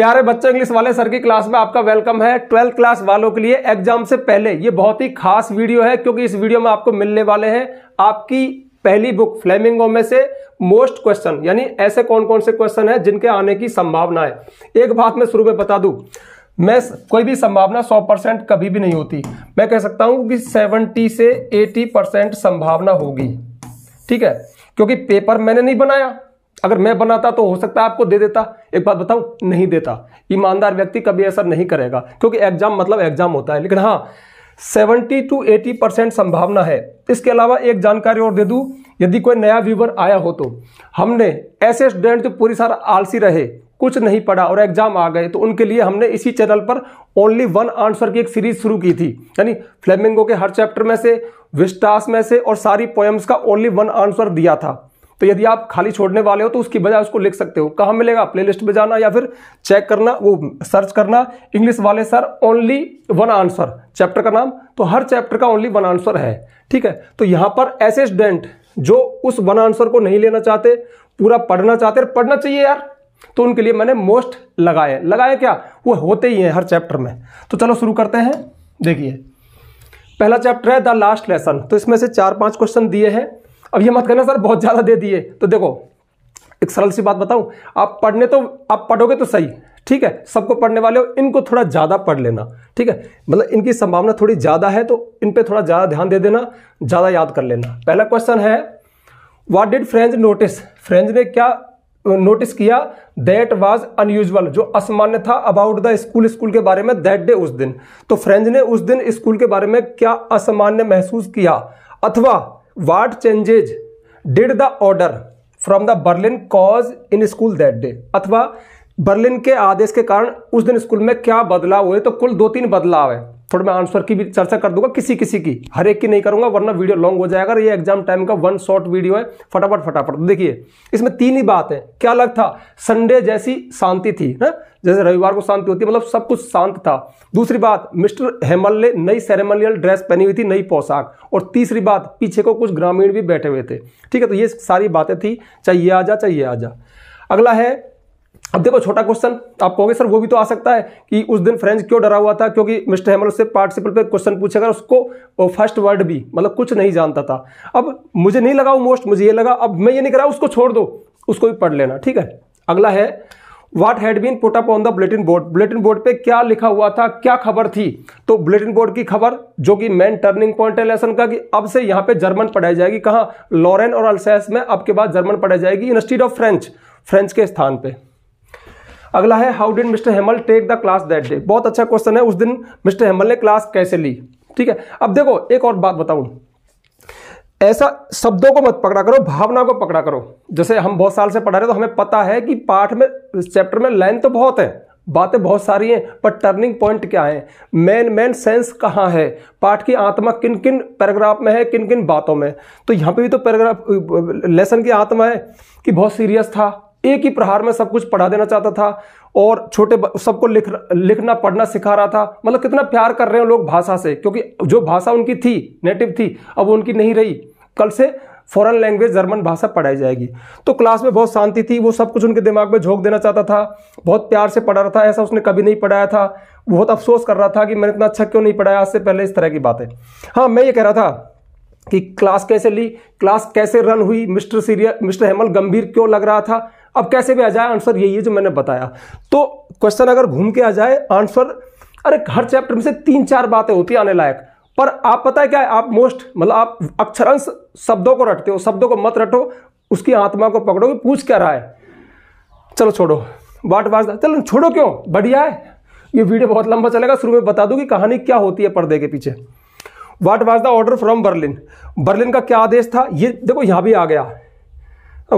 प्यारे बच्चे इंग्लिश वाले सर की क्लास में आपका वेलकम है ट्वेल्थ क्लास वालों के लिए एग्जाम से पहले ये बहुत ही खास वीडियो है क्योंकि इस वीडियो में आपको मिलने वाले हैं आपकी पहली बुक फ्लेमिंगो में से मोस्ट क्वेश्चन यानी ऐसे कौन कौन से क्वेश्चन है जिनके आने की संभावना है एक बात मैं शुरू में बता दू मैं कोई भी संभावना 100 परसेंट कभी भी नहीं होती मैं कह सकता हूं कि 70 से 80 परसेंट संभावना होगी ठीक है क्योंकि पेपर मैंने नहीं बनाया अगर मैं बनाता तो हो सकता है आपको दे देता एक बात बताऊं नहीं देता ईमानदार व्यक्ति कभी ऐसा नहीं करेगा क्योंकि एग्जाम मतलब एग्जाम होता है लेकिन हाँ सेवेंटी टू एटी परसेंट संभावना है इसके अलावा एक जानकारी और दे दूं यदि कोई नया व्यूवर आया हो तो हमने ऐसे स्टूडेंट जो पूरी सारा आलसी रहे कुछ नहीं पढ़ा और एग्जाम आ गए तो उनके लिए हमने इसी चैनल पर ओनली वन आंसर की एक सीरीज शुरू की थी यानी फ्लेमिंगो के हर चैप्टर में से विस्टास में से और सारी पोएम्स का ओनली वन आंसर दिया था तो यदि आप खाली छोड़ने वाले हो तो उसकी बजाय उसको लिख सकते हो कहाँ मिलेगा प्लेलिस्ट में जाना या फिर चेक करना वो सर्च करना इंग्लिश वाले sir only one answer chapter का नाम तो हर चैप्टर का ओनली वन आंसर है ठीक है तो यहाँ पर ऐसे स्टूडेंट जो उस वन आंसर को नहीं लेना चाहते पूरा पढ़ना चाहते पढ़ना चाहिए यार तो उनके लिए मैंने मोस्ट लगाए लगाए क्या वो होते ही हैं हर चैप्टर में तो चलो शुरू करते हैं देखिए पहला चैप्टर है द लास्ट लेसन तो इसमें से चार पांच क्वेश्चन दिए हैं अब ये मत करना सर बहुत ज़्यादा दे दिए तो देखो एक सरल सी बात बताऊं आप पढ़ने तो आप पढ़ोगे तो सही ठीक है सबको पढ़ने वाले हो इनको थोड़ा ज़्यादा पढ़ लेना ठीक है मतलब इनकी संभावना थोड़ी ज़्यादा है तो इन पर थोड़ा ज़्यादा ध्यान दे देना ज़्यादा याद कर लेना पहला क्वेश्चन है वाट डिड फ्रेंज नोटिस फ्रेंज ने क्या नोटिस किया दैट वाज अनयूजल जो असामान्य था अबाउट द स्कूल स्कूल के बारे में दैट डे उस दिन तो फ्रेंज ने उस दिन स्कूल के बारे में क्या असामान्य महसूस किया अथवा what changes did the order from the Berlin cause in school that day अथवा बर्लिन के आदेश के कारण उस दिन स्कूल में क्या बदलाव हुए तो कुल दो तीन बदलाव है थोड़ा मैं आंसर की भी चर्चा कर दूंगा किसी किसी की हर एक की नहीं करूंगा वरना वीडियो लॉन्ग हो जाएगा ये एग्जाम टाइम का वन शॉर्ट वीडियो है फटाफट फटाफट तो देखिए इसमें तीन ही बात है क्या अलग था संडे जैसी शांति थी ना जैसे रविवार को शांति होती है मतलब सब कुछ शांत था दूसरी बात मिस्टर हेमल ने नई सेरेमोनियल ड्रेस पहनी हुई थी नई पोशाक और तीसरी बात पीछे को कुछ ग्रामीण भी बैठे हुए थे ठीक है तो ये सारी बातें थी चाहिए आजा चाहिए जा अगला है अब देखो छोटा क्वेश्चन आप कहोगे सर वो भी तो आ सकता है कि उस दिन फ्रेंच क्यों डरा हुआ था क्योंकि मिस्टर हेमल उससे पार्टिसिपल पे क्वेश्चन पूछेगा उसको फर्स्ट वर्ड भी मतलब कुछ नहीं जानता था अब मुझे नहीं लगा वो मोस्ट मुझे ये लगा अब मैं ये नहीं करा उसको छोड़ दो उसको भी पढ़ लेना ठीक है अगला है what had been put up on the bulletin board bulletin board पे क्या लिखा हुआ था क्या खबर थी तो बुलेटिन बोर्ड की खबर जो कि मेन टर्निंग पॉइंट है लेसन का कि अब से यहाँ पे जर्मन पढ़ाई जाएगी कहाँ लॉरेन और अल्सैस में अब के बाद जर्मन पढ़ाई जाएगी इंस्टीड ऑफ फ्रेंच फ्रेंच के स्थान पर अगला है how did Mister Hamel take the class that day बहुत अच्छा क्वेश्चन है उस दिन मिस्टर हेमल ने क्लास कैसे ली ठीक है अब देखो एक और बात बताऊं ऐसा शब्दों को मत पकड़ा करो भावना को पकड़ा करो जैसे हम बहुत साल से पढ़ा रहे तो हमें पता है कि पाठ में चैप्टर में लाइन तो बहुत है बातें बहुत सारी हैं पर टर्निंग पॉइंट क्या है मेन मेन सेंस कहाँ है पाठ की आत्मा किन किन पैराग्राफ में है किन किन बातों में तो यहाँ पे भी तो पैराग्राफ लेसन की आत्मा है कि बहुत सीरियस था एक ही प्रहार में सब कुछ पढ़ा देना चाहता था और छोटे सबको लिख लिखना पढ़ना सिखा रहा था मतलब कितना प्यार कर रहे हैं लोग भाषा से क्योंकि जो भाषा उनकी थी नेटिव थी अब उनकी नहीं रही कल से फॉरेन लैंग्वेज जर्मन भाषा पढ़ाई जाएगी तो क्लास में बहुत शांति थी वो सब कुछ उनके दिमाग में झोंक देना चाहता था बहुत प्यार से पढ़ा रहा था ऐसा उसने कभी नहीं पढ़ाया था बहुत अफसोस कर रहा था कि मैंने इतना अच्छा क्यों नहीं पढ़ाया आज से पहले इस तरह की बातें हाँ मैं ये कह रहा था कि क्लास कैसे ली क्लास कैसे रन हुई मिस्टर सीरिया मिस्टर हेमल गंभीर क्यों लग रहा था अब कैसे भी आ जाए आंसर यही है जो मैंने बताया तो क्वेश्चन अगर घूम के आ जाए आंसर अरे हर चैप्टर में से तीन चार बातें होती है आने लायक पर आप पता है क्या है आप मोस्ट मतलब आप अक्षरांश शब्दों को रटते हो शब्दों को मत रटो उसकी आत्मा को पकड़ो कि पूछ क्या रहा है चलो छोड़ो वाट बाज चलो छोड़ो क्यों बढ़िया है ये वीडियो बहुत लंबा चलेगा शुरू में बता दू कि कहानी क्या होती है पर्दे के पीछे what was the order from Berlin Berlin का क्या आदेश था ये देखो यहाँ भी आ गया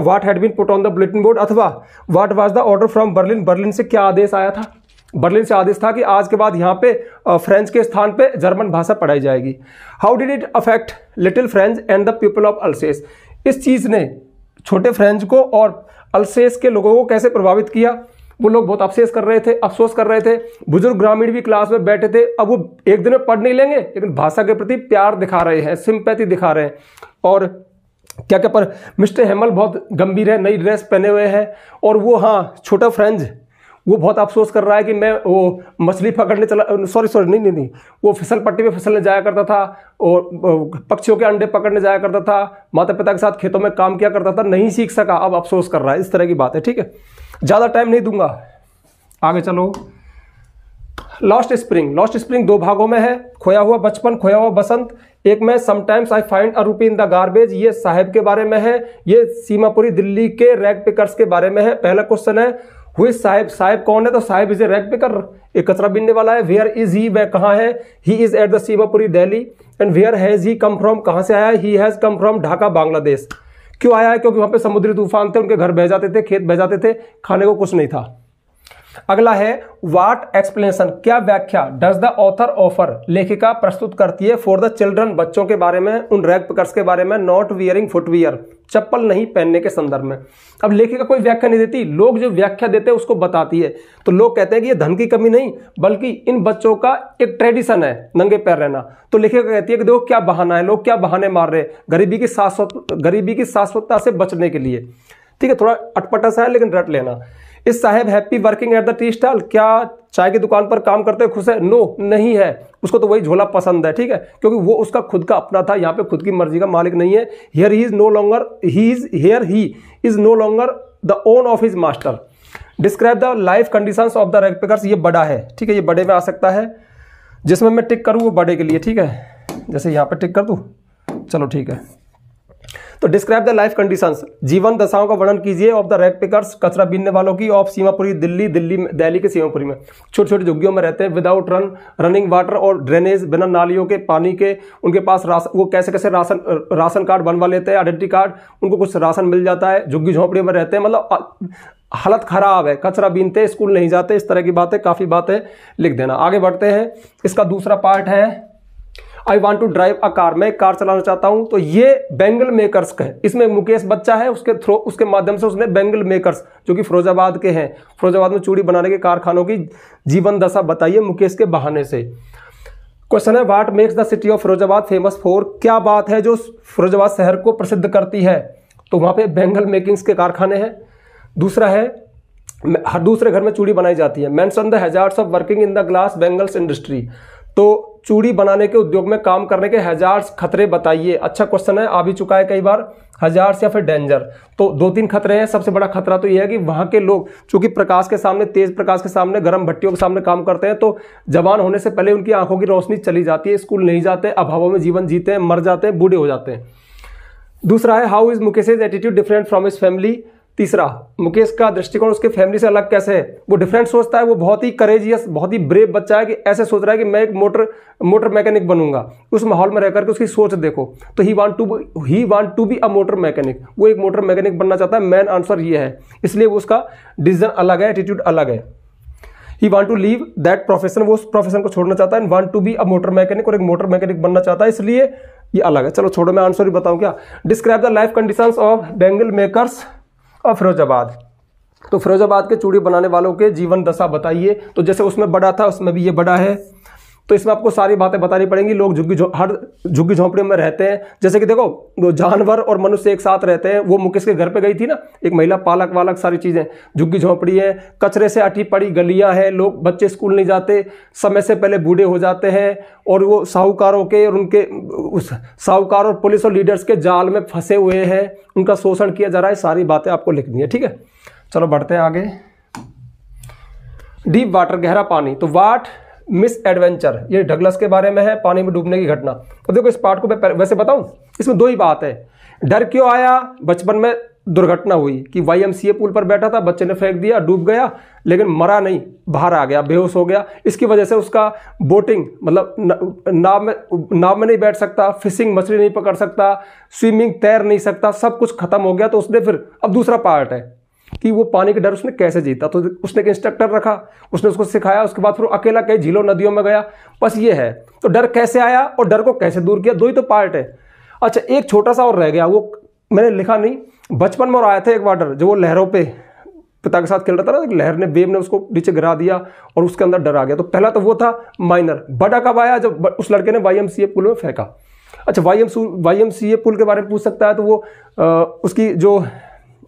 what had been put on the bulletin board अथवा what was the order from Berlin Berlin से क्या आदेश आया था बर्लिन से आदेश था कि आज के बाद यहाँ पे फ्रेंच के स्थान पे जर्मन भाषा पढ़ाई जाएगी how did it affect little French and the people of Alsace इस चीज़ ने छोटे फ्रेंच को और अल्सेस के लोगों को कैसे प्रभावित किया वो लोग बहुत अफसेस कर रहे थे अफसोस कर रहे थे बुजुर्ग ग्रामीण भी क्लास में बैठे थे अब वो एक दिन में पढ़ नहीं लेंगे लेकिन भाषा के प्रति प्यार दिखा रहे हैं सिंपैथी दिखा रहे हैं और क्या क्या पर मिस्टर हेमल बहुत गंभीर है नई ड्रेस पहने हुए हैं और वो हाँ छोटा फ्रेंज वो बहुत अफसोस कर रहा है कि मैं वो मछली पकड़ने चला सॉरी सॉरी नहीं नहीं नहीं वो फिसल पट्टी में फिसलने जाया करता था और पक्षियों के अंडे पकड़ने जाया करता था माता पिता के साथ खेतों में काम किया करता था नहीं सीख सका अब अफसोस कर रहा है इस तरह की बात है ठीक है ज़्यादा टाइम नहीं दूंगा आगे चलो लॉस्ट स्प्रिंग लॉस्ट स्प्रिंग दो भागों में है खोया हुआ बचपन खोया हुआ बसंत एक में समटाइम्स आई फाइंड अ रूपी इन द गार्बेज ये साहेब के बारे में है ये सीमापुरी दिल्ली के रैग पिकर्स के बारे में है पहला क्वेश्चन है हुई साहेब साहेब कौन है तो Saheb is a rag picker एक कचरा बीनने वाला है वेयर इज ही वह कहाँ है he is at the Seemapuri Delhi and where has he come from कहाँ से आया he has come from Dhaka Bangladesh क्यों आया है क्योंकि वहाँ पे समुद्री तूफान थे उनके घर बह जाते थे खेत बह जाते थे खाने को कुछ नहीं था अगला है वाट एक्सप्लेनेशन क्या व्याख्या डज द ऑथर ऑफर लेखिका प्रस्तुत करती है फॉर द चिल्ड्रन बच्चों के बारे में उन रैग पिकर्स के बारे में नॉट वियरिंग फुटवियर चप्पल नहीं पहनने के संदर्भ में अब लेखिका कोई व्याख्या नहीं देती लोग जो व्याख्या देते हैं उसको बताती है तो लोग कहते हैं कि ये धन की कमी नहीं बल्कि इन बच्चों का एक ट्रेडिशन है नंगे पैर रहना तो लेखिका कहती है कि देखो क्या बहाना है लोग क्या बहाने मार रहे हैं गरीबी की शाश्वत गरीबी की शाश्वतता से बचने के लिए ठीक है थोड़ा अटपटा सा है लेकिन रट लेना इस Saheb happy working at the tea stall क्या चाय की दुकान पर काम करते खुश है नो नहीं है उसको तो वही झोला पसंद है ठीक है क्योंकि वो उसका खुद का अपना था यहाँ पे खुद की मर्जी का मालिक नहीं है here he is no longer he is here he is no longer the own of his master describe the life condition of the rag ये बड़ा है ठीक है ये बड़े में आ सकता है जिसमें मैं टिक करूँ वो बड़े के लिए ठीक है जैसे यहाँ पर टिक कर दूँ चलो ठीक है तो डिस्क्राइब द लाइफ कंडीशंस जीवन दशाओं का वर्णन कीजिए ऑफ द रेड पिकर्स कचरा बीनने वालों की ऑफ सीमापुरी दिल्ली दिल्ली दिल्ली के सीमापुरी में छोटी छोटे झुग्गियों में रहते हैं विदाउट रन रनिंग वाटर और ड्रेनेज बिना नालियों के पानी के उनके पास राशन वो कैसे कैसे राशन राशन कार्ड बनवा लेते हैं आइडेंटिटी कार्ड उनको कुछ राशन मिल जाता है झुग्गी झोंपड़ियों में रहते हैं मतलब हालत खराब है कचरा बीनते स्कूल नहीं जाते इस तरह की बातें काफ़ी बातें लिख देना आगे बढ़ते हैं इसका दूसरा पार्ट है I want to drive a car मैं कार चलाना चाहता हूं तो ये बैंगल मेकर्स का है इसमें मुकेश बच्चा है उसके थ्रो उसके माध्यम से उसने बैंगल मेकर्स जो कि फिरोजाबाद के हैं फिरोजाबाद में चूड़ी बनाने के कारखानों की जीवन दशा बताइए मुकेश के बहाने से क्वेश्चन है what makes the city of Firozabad famous for क्या बात है जो फिरोजाबाद शहर को प्रसिद्ध करती है तो वहाँ पे बैंगल मेकिंग्स के कारखाने हैं दूसरा है हर दूसरे घर में चूड़ी बनाई जाती है mention the of working in the glass bangles industry तो चूड़ी बनाने के उद्योग में काम करने के हजार्स खतरे बताइए अच्छा क्वेश्चन है आ भी चुका है कई बार हजार्स या फिर डेंजर तो दो तीन खतरे हैं सबसे बड़ा खतरा तो यह है कि वहाँ के लोग चूंकि प्रकाश के सामने तेज प्रकाश के सामने गर्म भट्टियों के सामने काम करते हैं तो जवान होने से पहले उनकी आंखों की रोशनी चली जाती है स्कूल नहीं जाते अभावों में जीवन जीते हैं मर जाते हैं बूढ़े हो जाते हैं दूसरा है how is Mukesh attitude different from his family तीसरा मुकेश का दृष्टिकोण उसके फैमिली से अलग कैसे है वो डिफरेंट सोचता है वो बहुत ही करेजियस बहुत ही ब्रेव बच्चा है कि ऐसे सोच रहा है कि मैं एक मोटर मोटर मैकेनिक बनूंगा उस माहौल में रहकर के उसकी सोच देखो तो he want to he want to be a motor mechanic वो एक मोटर मैकेनिक बनना चाहता है मेन आंसर ये है इसलिए वो उसका डिसीजन अलग है एटीट्यूड अलग है he want to leave that profession वो उस प्रोफेशन को छोड़ना चाहता है and want to be a motor mechanic और एक मोटर मैकेनिक बनना चाहता है इसलिए ये अलग है चलो छोड़ो मैं आंसर ही बताऊँ क्या describe the life condition of bangle makers और फिरोजाबाद तो फिरोजाबाद के चूड़ी बनाने वालों के जीवन दशा बताइए तो जैसे उसमें बड़ा था उसमें भी ये बड़ा है तो इसमें आपको सारी बातें बतानी पड़ेंगी लोग झुग्गी जो, हर झुग्गी झोंपड़ी में रहते हैं जैसे कि देखो जानवर और मनुष्य एक साथ रहते हैं वो मुकेश के घर पे गई थी ना एक महिला पालक वालक सारी चीज़ें झुग्गी झोंपड़ी है कचरे से अटी पड़ी गलियां हैं लोग बच्चे स्कूल नहीं जाते समय से पहले बूढ़े हो जाते हैं और वो साहूकारों के और उनके उस साहूकार और पुलिस और लीडर्स के जाल में फंसे हुए हैं उनका शोषण किया जा रहा है सारी बातें आपको लिखनी है ठीक है चलो बढ़ते हैं आगे डीप वाटर गहरा पानी तो वाट मिस एडवेंचर ये डगलस के बारे में है पानी में डूबने की घटना अब तो देखो इस पार्ट को मैं वैसे बताऊं इसमें दो ही बात है डर क्यों आया बचपन में दुर्घटना हुई कि वाई पुल पर बैठा था बच्चे ने फेंक दिया डूब गया लेकिन मरा नहीं बाहर आ गया बेहोश हो गया इसकी वजह से उसका बोटिंग मतलब नाव में नाव में नहीं बैठ सकता फिशिंग मछली नहीं पकड़ सकता स्विमिंग तैर नहीं सकता सब कुछ खत्म हो गया तो उसने फिर अब दूसरा पार्ट है कि वो पानी के डर उसने कैसे जीता तो उसने एक इंस्ट्रक्टर रखा उसने उसको सिखाया उसके बाद फिर अकेला कई झीलों नदियों में गया बस ये है तो डर कैसे आया और डर को कैसे दूर किया दो ही तो पार्ट है अच्छा एक छोटा सा और रह गया वो मैंने लिखा नहीं बचपन में और आया था एक वाटर जो वो लहरों पर पिता के साथ खेल रहा था ना लहर ने बेब ने उसको नीचे गिरा दिया और उसके अंदर डर आ गया तो पहला तो वो था माइनर बड़ा कब आया जब उस लड़के ने वाई एम सी ए पुल में फेंका अच्छा वाई एम सू Y M C A pool के बारे में पूछ सकता है तो वो आ, उसकी जो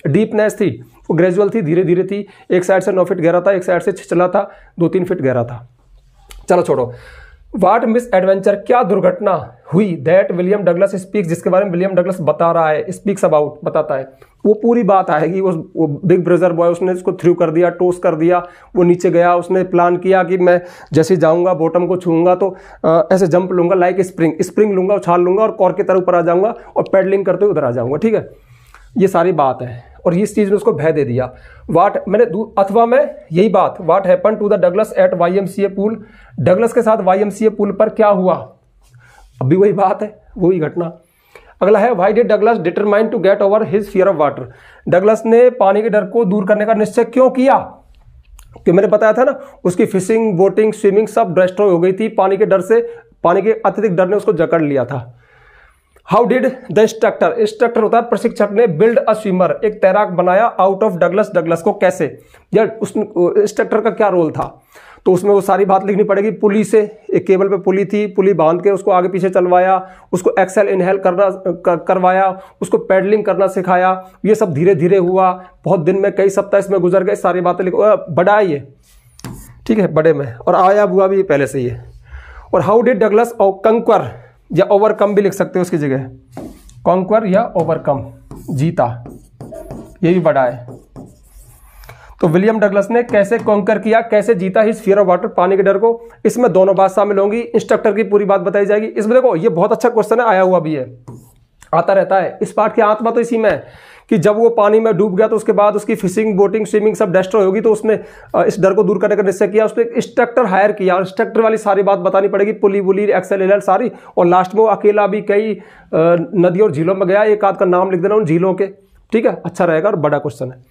डीपनेस थी वो ग्रेजुअल थी धीरे धीरे थी एक साइड से नौ फिट गहरा था एक साइड से छिछला था दो तीन फिट गहरा था चलो छोड़ो वाट मिस एडवेंचर क्या दुर्घटना हुई दैट विलियम डगलस स्पीक्स जिसके बारे में विलियम डगलस बता रहा है स्पीक्स अबाउट बताता है वो पूरी बात आएगी उस वो बिग ब्रदर बॉय उसने उसको थ्रू कर दिया टोस कर दिया वो नीचे गया उसने प्लान किया कि मैं जैसे जाऊंगा बॉटम को छूंगा तो आ, ऐसे जंप लूंगा लाइक स्प्रिंग स्प्रिंग लूंगा उछाल लूंगा और कॉर की तरह ऊपर आ जाऊंगा और पेडलिंग करते हुए उधर आ जाऊंगा ठीक है ये सारी बात है और इस चीज़ ने उसको भय दे दिया वाट मैंने अथवा में यही बात what happen to the Douglas at Y M C A pool Douglas के साथ वाई एम सी ए पुल पर क्या हुआ अभी वही बात है वही घटना अगला है why did Douglas determine to get over his fear of water Douglas ने पानी के डर को दूर करने का निश्चय क्यों किया कि मैंने बताया था ना उसकी फिशिंग बोटिंग स्विमिंग सब डिस्ट्रॉय हो गई थी पानी के डर से पानी के अत्यधिक डर ने उसको जकड़ लिया था how did the instructor instructor होता है प्रशिक्षक ने बिल्ड अ स्विमर एक तैराक बनाया आउट ऑफ डगलस डगलस को कैसे उस इंस्ट्रक्टर का क्या रोल था तो उसमें वो सारी बात लिखनी पड़ेगी पुली से एक केबल पे पुली थी पुली बांध के उसको आगे पीछे चलवाया उसको एक्सेल इनहेल करना कर, करवाया उसको पैडलिंग करना सिखाया ये सब धीरे धीरे हुआ बहुत दिन में कई सप्ताह इसमें गुजर गए सारी बातें लिखो बड़ा ये ठीक है बड़े में और आया हुआ भी पहले से ही है और हाउ डिड डगलस और कंकर या ओवरकम भी लिख सकते हो उसकी जगह कॉन्क्वर या ओवरकम जीता ये भी बड़ा है तो विलियम डगलस ने कैसे कॉन्कर किया कैसे जीता हिज फियर ऑफ वाटर पानी के डर को इसमें दोनों बात शामिल होंगी इंस्ट्रक्टर की पूरी बात बताई जाएगी इसमें देखो ये बहुत अच्छा क्वेश्चन है आया हुआ भी है आता रहता है इस पाठ की आत्मा तो इसी में है कि जब वो पानी में डूब गया तो उसके बाद उसकी फिशिंग बोटिंग स्विमिंग सब डेस्ट्रो होगी तो उसने इस डर को दूर करने का निश्चय किया उसने एक इंस्ट्रक्टर हायर किया और इंस्ट्रक्टर वाली सारी बात बतानी पड़ेगी पुली वुली एक्सेल एल सारी और लास्ट में वो अकेला भी कई नदियों और झीलों में गया एक आध का नाम लिख देना उन झीलों के ठीक है अच्छा रहेगा और बड़ा क्वेश्चन है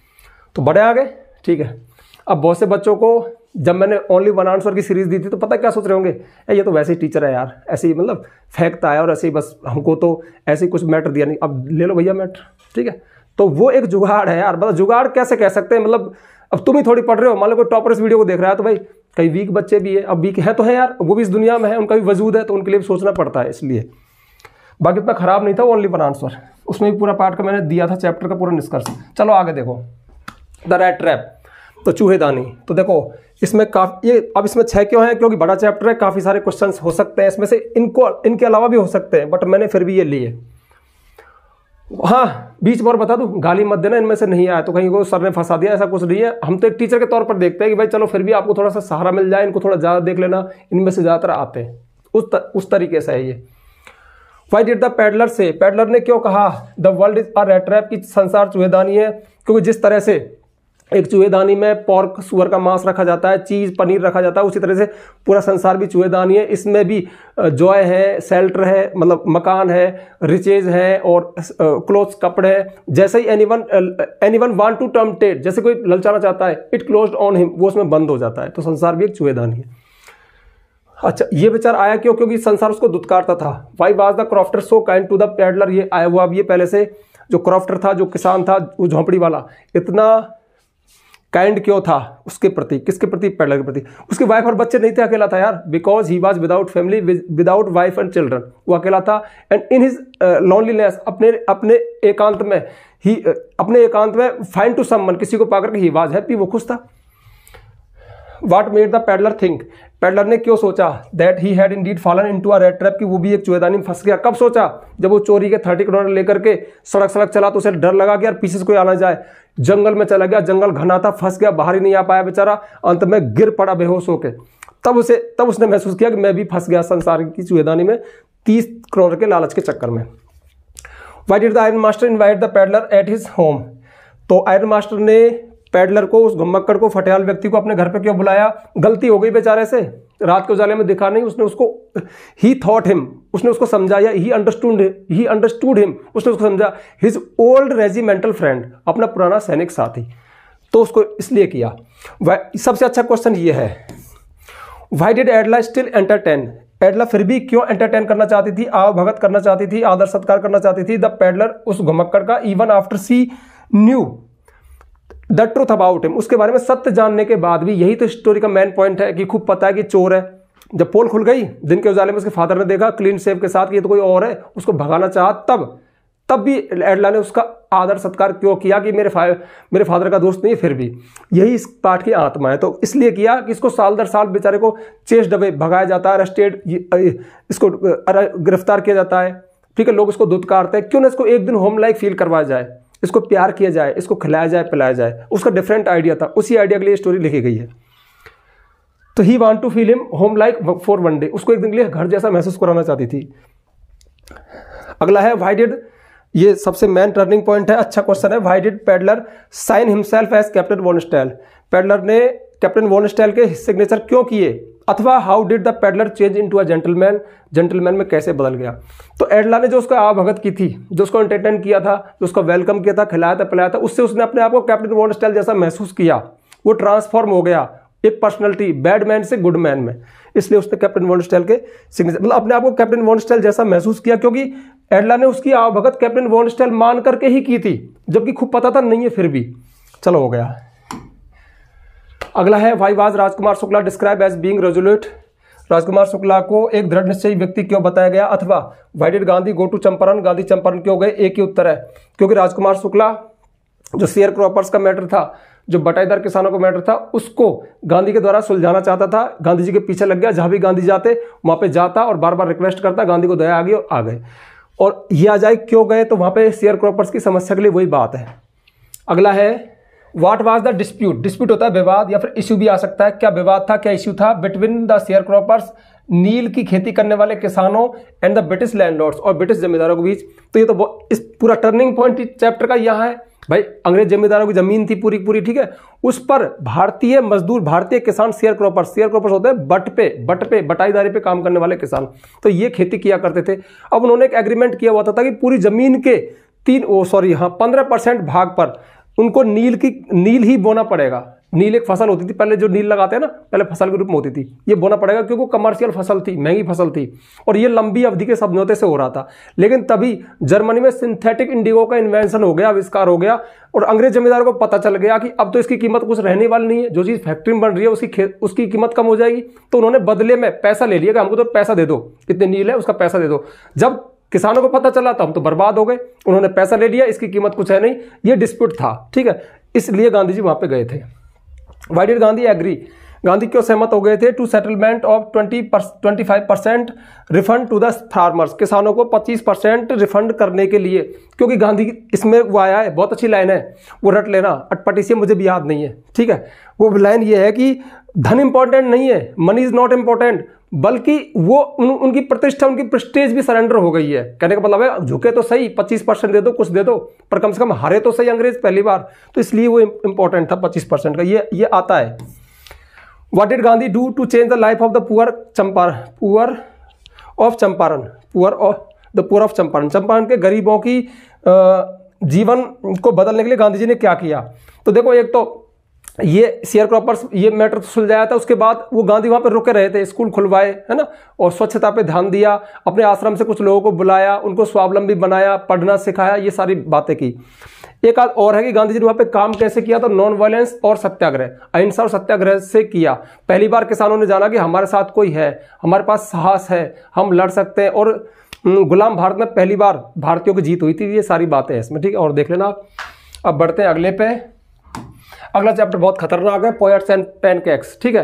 तो बड़े आ गए ठीक है अब बहुत से बच्चों को जब मैंने ओनली वन आंसर की सीरीज़ दी थी तो पता क्या सोच रहे होंगे ये तो वैसे ही टीचर है यार ऐसे ही मतलब फेंकता है और ऐसे ही बस हमको तो ऐसे ही कुछ मैटर दिया नहीं अब ले लो भैया मैटर ठीक है तो वो एक जुगाड़ है यार मतलब जुगाड़ कैसे कह सकते हैं मतलब अब तुम ही थोड़ी पढ़ रहे हो मान लो कोई टॉपर इस वीडियो को देख रहा है तो भाई कई वीक बच्चे भी है अब वीक है तो है यार वो भी इस दुनिया में है उनका भी वजूद है तो उनके लिए भी सोचना पड़ता है इसलिए बाकी इतना खराब नहीं था ओनली वन आंसर उसमें भी पूरा पार्ट का मैंने दिया था चैप्टर का पूरा निष्कर्ष चलो आगे देखो द रेड ट्रैप तो चूहेदानी तो देखो इसमें काफ़ी ये अब इसमें छह क्यों है क्योंकि बड़ा चैप्टर है काफ़ी सारे क्वेश्चंस हो सकते हैं इसमें से इनको इनके अलावा भी हो सकते हैं बट मैंने फिर भी ये लिए हाँ बीच बार बता दूँ गाली मत देना इनमें से नहीं आया तो कहीं को सर ने फंसा दिया ऐसा कुछ नहीं है हम तो एक टीचर के तौर पर देखते हैं कि भाई चलो फिर भी आपको थोड़ा सा सहारा मिल जाए इनको थोड़ा ज़्यादा देख लेना इनमें से ज़्यादातर आते हैं उस त, उस तरीके से है ये वाई डिड द पैडलर से पैडलर ने क्यों कहा the world is a rattrap की संसार चुहेदानी है क्योंकि जिस तरह से एक चूहेदानी में पॉर्क सुअर का मांस रखा जाता है चीज़ पनीर रखा जाता है उसी तरह से पूरा संसार भी चूहेदानी है इसमें भी जॉय है सेल्टर है मतलब मकान है रिचेज है और क्लोथ कपड़े हैं जैसे he anyone anyone one to tempted जैसे कोई ललचाना चाहता है इट क्लोज ऑन हिम वो उसमें बंद हो जाता है तो संसार भी एक चूहेदानी है अच्छा ये विचार आया क्यों क्योंकि संसार उसको दुत्कारता था why was the crofter so kind to the peddler ये आया हुआ अब ये पहले से जो क्रॉफ्टर था जो किसान था वो झोंपड़ी वाला इतना काइंड क्यों था उसके प्रति किसके प्रति पेडलर के प्रति उसके वाइफ और बच्चे नहीं थे अकेला था यार because he was without family without wife and children वो अकेला था एंड इन हिज लॉन्लीनेस अपने अपने एकांत में ही uh, अपने एकांत में फाइन टू समन किसी को पाकर के ही वॉज हैप्पी वो खुश था what made the peddler think peddler ने क्यों सोचा that he had indeed fallen into a rattrap कि वो भी एक चूहेदानी में फंस गया कब सोचा जब वो चोरी के थर्टी करोड़ लेकर के सड़क सड़क चला तो उसे डर लगा कि यार पीछे से कोई आना जाए जंगल में चला गया जंगल घना था फंस गया बाहर ही नहीं आ पाया बेचारा अंत में गिर पड़ा बेहोश होकर तब उसे तब उसने महसूस किया कि मैं भी फंस गया संसार की चूहेदानी में तीस करोड़ के लालच के चक्कर में why did the ironmaster invite the peddler at his home तो आयरन मास्टर ने पेडलर को उस गुम्बक्कड़ को फटेहाल व्यक्ति को अपने घर पर क्यों बुलाया गलती हो गई बेचारे से रात के उजाले में दिखा नहीं उसने उसको ही थॉट हिम उसने उसको समझाया he understood he understood him उसने उसको समझा हिज ओल्ड रेजिमेंटल फ्रेंड अपना पुराना सैनिक साथी तो उसको इसलिए किया सबसे अच्छा क्वेश्चन ये है why did Edla still entertain peddler फिर भी क्यों एंटरटेन करना चाहती थी आव भगत करना चाहती थी आदर सत्कार करना चाहती थी द पेडलर उस घुमक्कड़ का even after she knew the truth about him उसके बारे में सत्य जानने के बाद भी यही तो स्टोरी का मेन पॉइंट है कि खूब पता है कि चोर है जब पोल खुल गई दिन के उजाले में उसके फादर ने देखा क्लीन सेव के साथ ये तो कोई और है उसको भगाना चाह तब तब भी एडला ने उसका आदर सत्कार क्यों किया कि मेरे फा मेरे फादर का दोस्त नहीं फिर भी यही इस पाठ की आत्मा है तो इसलिए किया कि इसको साल दर साल बेचारे को चेस डबे भगाया जाता है अरेस्टेड इसको गिरफ्तार किया जाता है ठीक है लोग इसको दुदकारते हैं क्यों ना इसको एक दिन होम लाइक फील करवाया जाए इसको प्यार किया जाए इसको खिलाया जाए पिलाया जाए उसका डिफरेंट आइडिया था उसी आइडिया के लिए स्टोरी लिखी गई है तो ही want to feel him home like for one day उसको एक दिन के लिए घर जैसा महसूस कराना चाहती थी अगला है वाई डिड ये सबसे मेन टर्निंग पॉइंट है अच्छा क्वेश्चन है why did peddler sign himself as Captain von Stahle peddler ने कैप्टन वॉन स्टाइल के सिग्नेचर क्यों किए अथवा how did the peddler change into a gentleman gentleman में कैसे बदल गया तो एडला ने जो उसका आवभगत की थी जो उसको एंटरटेन किया था जो उसको वेलकम किया था खिलाया था पिलाया था उससे उसने अपने आप को कैप्टन वॉन स्टाइल जैसा महसूस किया वो ट्रांसफॉर्म हो गया एक पर्सनलिटी बैड मैन से गुड मैन में इसलिए उसने कैप्टन वॉन स्टाइल के सिग्नेचर मतलब अपने आप को कैप्टन वॉन स्टाइल जैसा महसूस किया क्योंकि एडला ने उसकी आवभगत कैप्टन वॉन स्टाइल मान करके ही की थी जबकि खूब पता था नहीं है फिर भी चलो हो गया अगला है why was Rajkumar Shukla describe as being resolute Rajkumar Shukla को एक दृढ़ निश्चय व्यक्ति क्यों बताया गया अथवा why did Gandhi go to Champaran Gandhi Champaran क्यों गए एक ही उत्तर है क्योंकि राजकुमार शुक्ला जो शेयर क्रॉपर्स का मैटर था जो बटाईदार किसानों का मैटर था उसको गांधी के द्वारा सुलझाना चाहता था गांधी जी के पीछे लग गया जहाँ भी गांधी जाते वहाँ पे जाता और बार बार रिक्वेस्ट करता गांधी को दया आ गई और आ गए और ये आ जाए क्यों गए तो वहाँ पे शेयर क्रॉपर्स की समस्या के लिए वही बात है अगला है what was the dispute dispute होता है विवाद या फिर इश्यू भी आ सकता है क्या विवाद था क्या इश्यू था बिटवीन द शेयर क्रॉपर्स नील की खेती करने वाले किसानों एंड द ब्रिटिश लैंडलॉर्ड्स और ब्रिटिश जमींदारों के बीच तो ये तो इस पूरा टर्निंग पॉइंट चैप्टर का यहाँ है भाई अंग्रेज जमींदारों की जमीन थी पूरी पूरी ठीक है उस पर भारतीय मजदूर भारतीय किसान शेयर क्रॉपर शेयर क्रॉपर्स होते हैं बट पे बट पे बटाईदारी पे काम करने वाले किसान तो ये खेती किया करते थे अब उन्होंने एक एग्रीमेंट किया हुआ था, था कि पूरी जमीन के तीन ओ सॉरी हाँ पंद्रह परसेंट भाग पर उनको नील की नील ही बोना पड़ेगा नील एक फसल होती थी पहले जो नील लगाते हैं ना पहले फसल के रूप में होती थी ये बोना पड़ेगा क्योंकि कमर्शियल फसल थी महंगी फसल थी और ये लंबी अवधि के समझौते से हो रहा था लेकिन तभी जर्मनी में सिंथेटिक इंडिगो का इन्वेंशन हो गया आविष्कार हो गया और अंग्रेज जमींदार को पता चल गया कि अब तो इसकी कीमत कुछ रहने वाली नहीं है जो चीज़ फैक्ट्री में बन रही है उसकी उसकी कीमत कम हो जाएगी तो उन्होंने बदले में पैसा ले लिया कि हमको तो पैसा दे दो कितने नील है उसका पैसा दे दो जब किसानों को पता चला तो हम तो बर्बाद हो गए उन्होंने पैसा ले लिया इसकी कीमत कुछ है नहीं ये डिस्प्यूट था ठीक है इसलिए गांधी जी वहां पर गए थे why did Gandhi agree Gandhi क्यों सहमत हो गए थे to settlement of twenty twenty five percent refund to the farmers किसानों को पच्चीस परसेंट रिफंड करने के लिए क्योंकि गांधी इसमें वो आया है बहुत अच्छी लाइन है वो रट लेना अटपटी से मुझे भी याद नहीं है ठीक है वो लाइन ये है कि धन इंपॉर्टेंट नहीं है मनी इज़ नॉट इंपॉर्टेंट बल्कि वो उन, उनकी प्रतिष्ठा उनकी प्रस्टेज भी सरेंडर हो गई है कहने का मतलब है झुके तो सही 25 परसेंट दे दो कुछ दे दो पर कम से कम हारे तो सही अंग्रेज पहली बार तो इसलिए वो इंपॉर्टेंट था 25 परसेंट का ये ये आता है what did Gandhi do to change the life of the poor Champaran poor of Champaran poor of the poor of Champaran Champaran के गरीबों की जीवन को बदलने के लिए गांधी जी ने क्या किया तो देखो एक तो ये शेयर क्रॉपर्स ये मैटर तो सुलझाया था उसके बाद वो गांधी वहाँ पर रुके रहे थे स्कूल खुलवाए है ना और स्वच्छता पे ध्यान दिया अपने आश्रम से कुछ लोगों को बुलाया उनको स्वावलंबी बनाया पढ़ना सिखाया ये सारी बातें की एक बात और है कि गांधी जी ने वहाँ पे काम कैसे किया तो नॉन वायलेंस और सत्याग्रह अहिंसा और सत्याग्रह से किया पहली बार किसानों ने जाना कि हमारे साथ कोई है हमारे पास साहस है हम लड़ सकते हैं और गुलाम भारत में पहली बार भारतीयों की जीत हुई थी ये सारी बातें हैं इसमें ठीक है और देख लेना आप अब बढ़ते हैं अगले पे अगला चैप्टर बहुत खतरनाक है पोयट्स एंड पेन ठीक है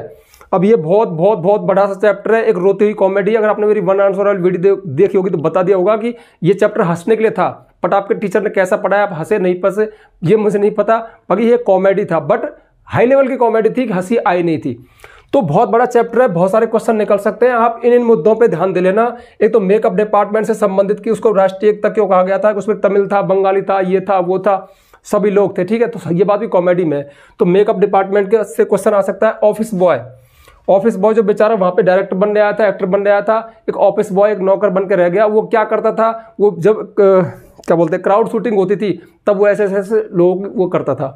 अब ये बहुत बहुत बहुत बड़ा सा चैप्टर है एक रोती हुई कॉमेडी अगर आपने मेरी वन आंसर वाली वीडियो देखी होगी तो बता दिया होगा कि ये चैप्टर हंसने के लिए था बट आपके टीचर ने कैसा पढ़ाया आप हंसे नहीं पसे ये मुझे नहीं पता बाकी ये कॉमेडी था बट हाई लेवल की कॉमेडी थी कि हंसी आई नहीं थी तो बहुत बड़ा चैप्टर है बहुत सारे क्वेश्चन निकल सकते हैं आप इन इन मुद्दों पे ध्यान दे लेना एक तो मेकअप डिपार्टमेंट से संबंधित कि उसको राष्ट्रीय एकता क्यों कहा गया था उसमें तमिल था बंगाली था ये था वो था सभी लोग थे ठीक है तो ये बात भी कॉमेडी में तो मेकअप डिपार्टमेंट के से क्वेश्चन आ सकता है ऑफिस बॉय ऑफिस बॉय जो बेचारा वहाँ पे डायरेक्टर बन रहा था एक्टर बन रहा था एक ऑफिस बॉय एक नौकर बन के रह गया वो क्या करता था वो जब क्या बोलते हैं क्राउड शूटिंग होती थी तब वो ऐसे ऐसे लोग वो करता था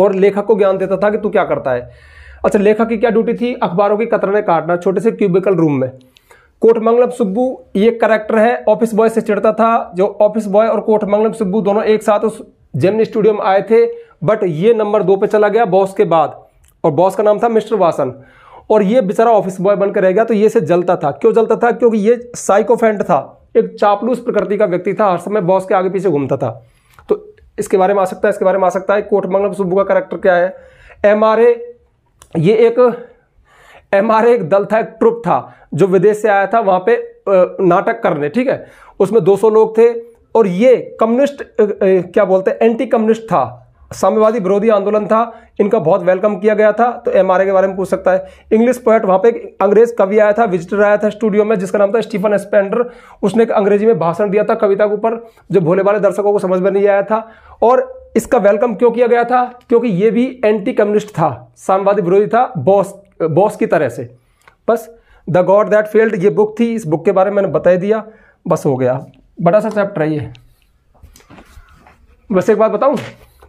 और लेखक को ज्ञान देता था कि तू क्या करता है अच्छा लेखक की क्या ड्यूटी थी अखबारों की कतरने काटना छोटे से क्यूबिकल रूम में कोटमंगलम सुब्बू ये करेक्टर है ऑफिस बॉय से चिड़ता था जो ऑफिस बॉय और कोटमंगलम सुब्बू दोनों एक साथ उस जेमनी स्टूडियो में आए थे बट ये नंबर दो पे चला गया बॉस के बाद और बॉस का नाम था मिस्टर वासन और ये बेचारा ऑफिस बॉय बनकर रह गया तो ये से जलता था क्यों जलता था क्योंकि ये साइकोफेंट था एक चापलूस प्रकृति का व्यक्ति था हर समय बॉस के आगे पीछे घूमता था तो इसके बारे में आ सकता है इसके बारे में आ सकता है कोट मंगलम सुबू का करेक्टर क्या है एम ये एक एम एक दल था एक ट्रुप था जो विदेश से आया था वहाँ पे नाटक करने ठीक है उसमें 200 लोग थे और ये कम्युनिस्ट क्या बोलते हैं एंटी कम्युनिस्ट था साम्यवादी विरोधी आंदोलन था इनका बहुत वेलकम किया गया था तो एम के बारे में पूछ सकता है इंग्लिश पोएट वहाँ पे एक अंग्रेज कवि आया था विजिटर आया था स्टूडियो में जिसका नाम था स्टीफन स्पेंडर उसने एक अंग्रेजी में भाषण दिया था कविता के ऊपर जो भोले वाले दर्शकों को समझ में नहीं आया था और इसका वेलकम क्यों किया गया था क्योंकि ये भी एंटी कम्युनिस्ट था साम्यवादी विरोधी था बॉस बॉस की तरह से बस द गॉड दैट फील्ड ये बुक थी इस बुक के बारे में मैंने बता दिया बस हो गया बड़ा सा चैप्टर है ये वैसे एक बात बताऊँ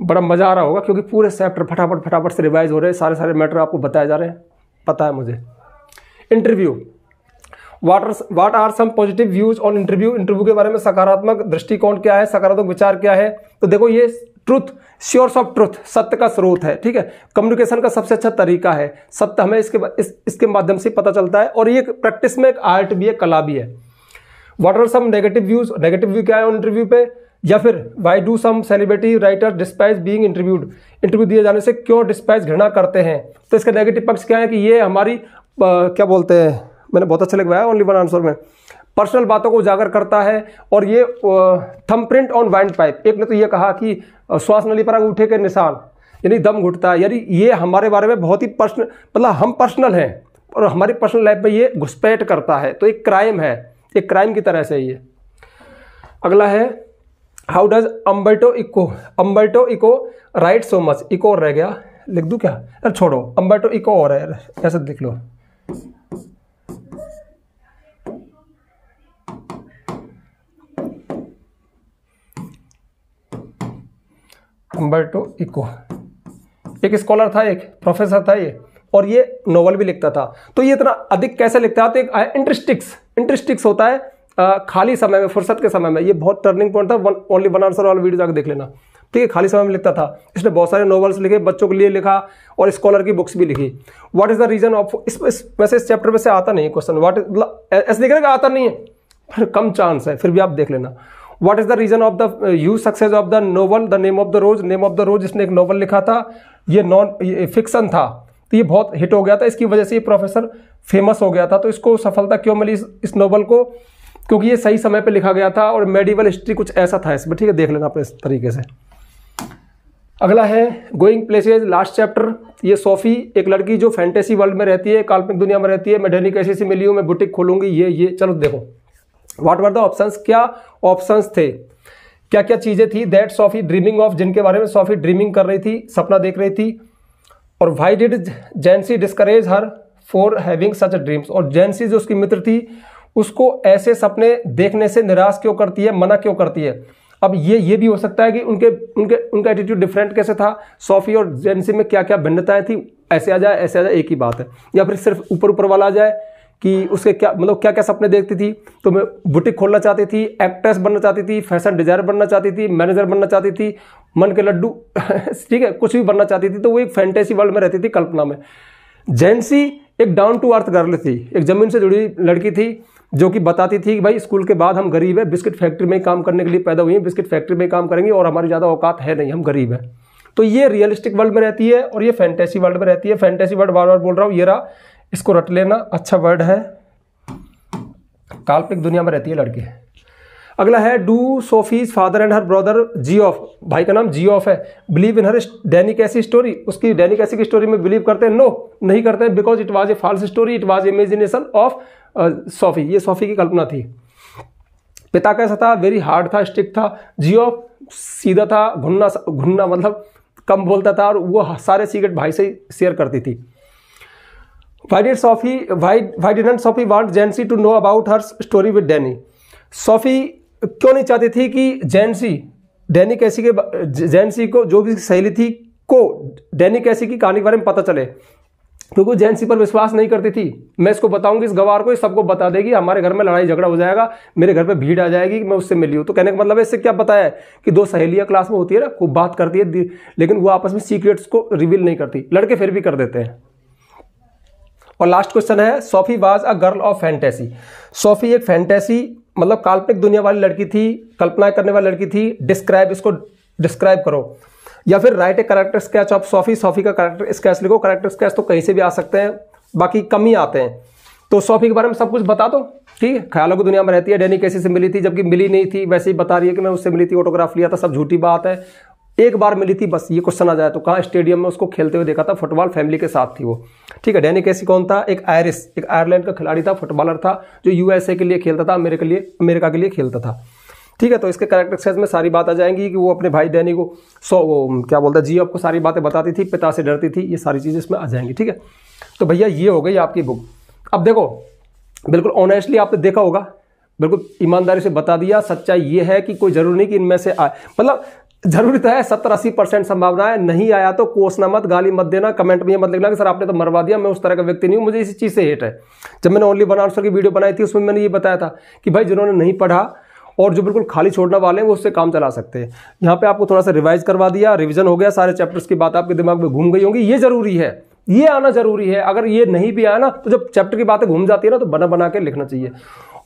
बड़ा मज़ा आ रहा होगा क्योंकि पूरे चैप्टर फटाफट फटाफट से रिवाइज हो रहे हैं सारे सारे मैटर आपको बताए जा रहे हैं पता है मुझे interview what are what are some positive views on interview interview के बारे में सकारात्मक दृष्टिकोण क्या है सकारात्मक विचार क्या है तो देखो ये ट्रुथ श्योर ऑफ ट्रुथ सत्य का स्रोत है ठीक है कम्युनिकेशन का सबसे अच्छा तरीका है सत्य हमें इसके इस, इसके माध्यम से पता चलता है और ये प्रैक्टिस में एक आर्ट भी है कला भी है what are some negative views negative view क्या है उन इंटरव्यू पे या फिर why do some celebrity writer despise being interviewed interview दिए जाने से क्यों डिस्पाइज घृणा करते हैं तो इसका नेगेटिव पक्ष क्या है कि ये हमारी आ, क्या बोलते हैं मैंने बहुत अच्छा लगवाया ओनली वन आंसर में पर्सनल बातों को उजागर करता है और ये थम प्रिंट ऑन वाइंड पाइप एक ने तो ये कहा कि श्वास नली पर उठे के निशान यानी दम घुटता है यानी ये हमारे बारे में बहुत ही पर्सनल मतलब हम पर्सनल हैं और हमारी पर्सनल लाइफ में ये घुसपैठ करता है तो एक क्राइम है एक क्राइम की तरह से ये अगला है how does Umberto Eco Umberto Eco write so much Eco और रह गया लिख दू क्या अरे छोड़ो अम्बर्टो इको और है ऐसे लिख लो अम्बर्टो इको एक स्कॉलर था एक प्रोफेसर था ये और ये नोवेल भी लिखता था तो ये इतना अधिक कैसे लिखता था तो एक इंटरेस्टिक्स इंटरेस्टिक्स होता है खाली समय में फुर्सत के समय में ये बहुत टर्निंग पॉइंट था वन ओनली वन आंसर वाला वीडियो जाकर देख लेना ठीक है खाली समय में लिखता था इसने बहुत सारे नॉवल्स लिखे बच्चों के लिए लिखा और स्कॉलर की बुक्स भी लिखी what is the reason of इस वैसे इस चैप्टर में से आता नहीं क्वेश्चन व्हाट इज ऐसे लिख रहे आता नहीं है फिर कम चांस है फिर भी आप देख लेना what is the reason of the huge success of the novel the name of the rose name of the rose इसने एक नॉवल लिखा था ये नॉन फिक्सन था तो ये बहुत हिट हो गया था इसकी वजह से ये प्रोफेसर फेमस हो गया था तो इसको सफलता क्यों मिली इस, नॉवल को क्योंकि ये सही समय पे लिखा गया था और मेडिवल हिस्ट्री कुछ ऐसा था इसमें ठीक है देख लेना अपने इस तरीके से अगला है गोइंग प्लेसेज लास्ट चैप्टर ये सोफी एक लड़की जो फैंटेसी वर्ल्ड में रहती है काल्पनिक दुनिया में रहती है मैं डेनी कैसे से मिली हूँ मैं बुटीक खोलूंगी ये ये चलो देखो वाट वर द ऑप्शंस क्या ऑप्शंस थे क्या क्या चीज़ें थी दैट सॉफी ड्रीमिंग ऑफ जिनके बारे में सॉफी ड्रीमिंग कर रही थी सपना देख रही थी और why did Jansie discourage her for having such dreams और जेंसी जो उसकी मित्र थी उसको ऐसे सपने देखने से निराश क्यों करती है मना क्यों करती है अब ये ये भी हो सकता है कि उनके उनके उनका एटीट्यूड डिफरेंट कैसे था सोफी और जेंसी में क्या क्या भिन्नताएं थी ऐसे आ जाए ऐसे आ जाए एक ही बात है या फिर सिर्फ ऊपर ऊपर वाला आ जाए कि उसके क्या मतलब क्या क्या सपने देखती थी तो मैं बुटीक खोलना चाहती थी एक्ट्रेस बनना चाहती थी फैशन डिजाइनर बनना चाहती थी मैनेजर बनना चाहती थी मन के लड्डू ठीक है कुछ भी बनना चाहती थी तो वो एक फैंटेसी वर्ल्ड में रहती थी कल्पना में जैनसी एक डाउन टू अर्थ गर्ल थी एक ज़मीन से जुड़ी लड़की थी जो कि बताती थी कि भाई स्कूल के बाद हम गरीब है बिस्किट फैक्ट्री में काम करने के लिए पैदा हुई हैं बिस्किट फैक्ट्री में काम करेंगे और हमारी ज़्यादा औकात है नहीं हम गरीब हैं तो ये रियलिस्टिक वर्ल्ड में रहती है और ये फैंटेसी वर्ल्ड में रहती है फैंटेसी वर्ल्ड बार बार बोल रहा हूँ ये रहा इसको रट लेना अच्छा वर्ड है काल्पनिक दुनिया में रहती है लड़के अगला है do Sophie's father and her brother Geoff भाई का नाम जी ऑफ है बिलीव इन हर डैनिक कैसी स्टोरी उसकी डैनिक कैसी की स्टोरी में बिलीव करते हैं नो no, नहीं करते हैं because it was a false story it was imagination of Sophie ये सोफी की कल्पना थी पिता कैसा था वेरी हार्ड था स्ट्रिक्ट था जी ऑफ सीधा था घुन्ना घुन्ना मतलब कम बोलता था और वो सारे सीक्रेट भाई से शेयर करती थी why did Sophie why why didn't Sophie want Jansie to know about her story with Danny Sophie क्यों नहीं चाहती थी कि जैनसी डैनी कैसी के जैनसी को जो भी सहेली थी को डैनी कैसी की कहानी के बारे में पता चले क्योंकि जैनसी पर विश्वास नहीं करती थी मैं इसको बताऊंगी इस गवार को ये सबको बता देगी हमारे घर में लड़ाई झगड़ा हो जाएगा मेरे घर पे भीड़ आ जाएगी मैं उससे मिली हूँ तो कहने का मतलब है इससे क्या बताया है कि दो सहेलियां क्लास में होती है ना खूब बात करती है लेकिन वो आपस में सीक्रेट्स को रिवील नहीं करती लड़के फिर भी कर देते हैं और लास्ट क्वेश्चन है Sophie was a girl of fantasy Sophie एक फैंटेसी मतलब काल्पनिक दुनिया वाली लड़की थी कल्पना करने वाली लड़की थी डिस्क्राइब इसको डिस्क्राइब करो या फिर write a character sketch of Sophie Sophie का करेक्टर स्केच लिखो करेक्टर स्केच तो कहीं से भी आ सकते हैं बाकी कम ही आते हैं तो सॉफी के बारे में सब कुछ बता दो ठीक है ख्यालों की दुनिया में रहती है डैनी कैसे से मिली थी जबकि मिली नहीं थी वैसे ही बता रही है कि मैं उससे मिली थी ऑटोग्राफ लिया था सब झूठी बात है एक बार मिली थी बस ये क्वेश्चन आ जाए तो कहाँ स्टेडियम में उसको खेलते हुए देखा था फुटबॉल फैमिली के साथ थी वो ठीक है डैनी कैसी कौन था एक आयरिस एक आयरलैंड का खिलाड़ी था फुटबॉलर था जो यूएसए के लिए खेलता था अमेरिका के लिए अमेरिका के लिए खेलता था ठीक है तो इसके करेक्ट एक्सरसाइज में सारी बात आ जाएंगी कि वो अपने भाई डैनी को सौ वो क्या बोलता है जी आपको सारी बातें बताती थी पिता से डरती थी ये सारी चीज़ें इसमें आ जाएंगी ठीक है तो भैया ये हो गई आपकी बुक अब देखो बिल्कुल ऑनेस्टली आपने देखा होगा बिल्कुल ईमानदारी से बता दिया सच्चाई ये है कि कोई ज़रूरी नहीं कि इनमें से आए मतलब जरूरी तो है सत्तर अस्सी परसेंट संभावना है नहीं आया तो कोसना मत गाली मत देना कमेंट में मत लिखना कि सर आपने तो मरवा दिया मैं उस तरह का व्यक्ति नहीं हूं मुझे इसी चीज़ से हेट है जब मैंने ओनली वन आंसर की वीडियो बनाई थी उसमें मैंने ये बताया था कि भाई जिन्होंने नहीं पढ़ा और जो बिल्कुल खाली छोड़ने वाले हैं वो उससे काम चला सकते हैं यहाँ पे आपको थोड़ा सा रिवाइज करवा दिया रिविजन हो गया सारे चैप्टर्स की बात आपके दिमाग में घूम गई होंगी ये जरूरी है ये आना जरूरी है अगर ये नहीं भी आया ना तो जब चैप्टर की बातें घूम जाती है ना तो बना बना के लिखना चाहिए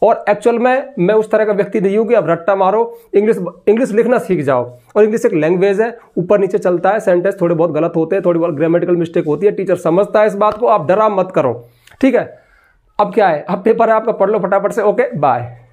और एक्चुअल में मैं उस तरह का व्यक्ति नहीं हूँ कि आप रट्टा मारो इंग्लिश इंग्लिश लिखना सीख जाओ और इंग्लिश एक लैंग्वेज है ऊपर नीचे चलता है सेंटेंस थोड़े बहुत गलत होते हैं थोड़ी बहुत ग्रामेटिकल मिस्टेक होती है टीचर समझता है इस बात को आप डरा मत करो ठीक है अब क्या है अब पेपर है आपका पढ़ लो फटाफट से ओके बाय